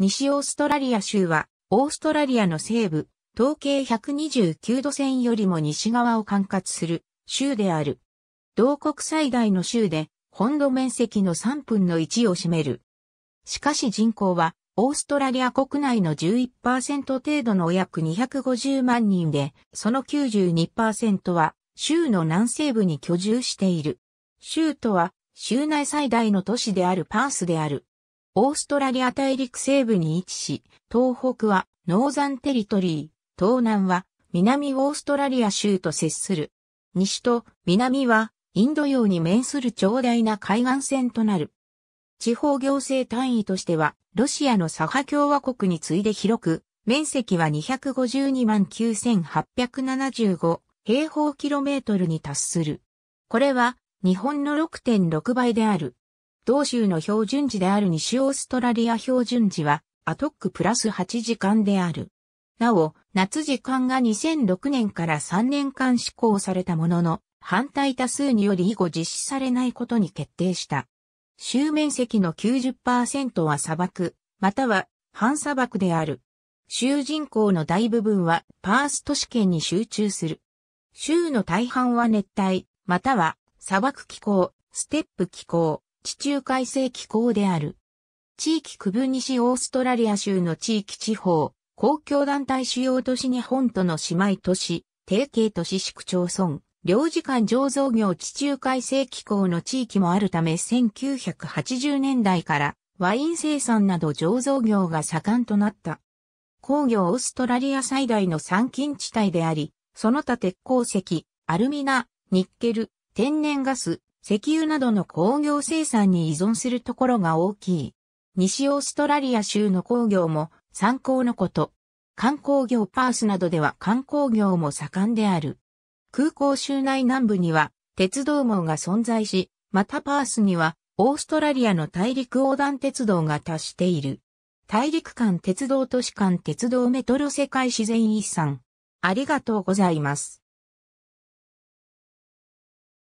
西オーストラリア州は、オーストラリアの西部、東経129度線よりも西側を管轄する州である。同国最大の州で、本土面積の3分の1を占める。しかし人口は、オーストラリア国内の11%程度の約250万人で、その92%は州の南西部に居住している。州とは州内最大の都市であるパースである。オーストラリア大陸西部に位置し、東北はノーザンテリトリー、東南は南オーストラリア州と接する。西と南はインド洋に面する長大な海岸線となる。地方行政単位としては、ロシアのサハ共和国に次いで広く、面積は252万9875平方キロメートルに達する。これは日本の6.6倍である。同州の標準時である西オーストラリア標準時は、アトックプラス8時間である。なお、夏時間が2006年から3年間施行されたものの、反対多数により以後実施されないことに決定した。州面積の90%は砂漠、または半砂漠である。州人口の大部分はパース都市圏に集中する。州の大半は熱帯、または砂漠気候、ステップ気候、地中海性気候である。地域区分西オーストラリア州の地域地方、公共団体主要都市日本との姉妹都市、定型都市市区町村、領事館醸造業地中海性気候の地域もあるため1980年代からワイン生産など醸造業が盛んとなった。工業オーストラリア最大の産金地帯であり、その他鉄鉱石、アルミナ、ニッケル、天然ガス、石油などの工業生産に依存するところが大きい。西オーストラリア州の工業も参考のこと。観光業パースなどでは観光業も盛んである。空港州内南部には鉄道網が存在し、またパースにはオーストラリアの大陸横断鉄道が達している。大陸間鉄道都市間鉄道メトロ世界自然遺産。ありがとうございます。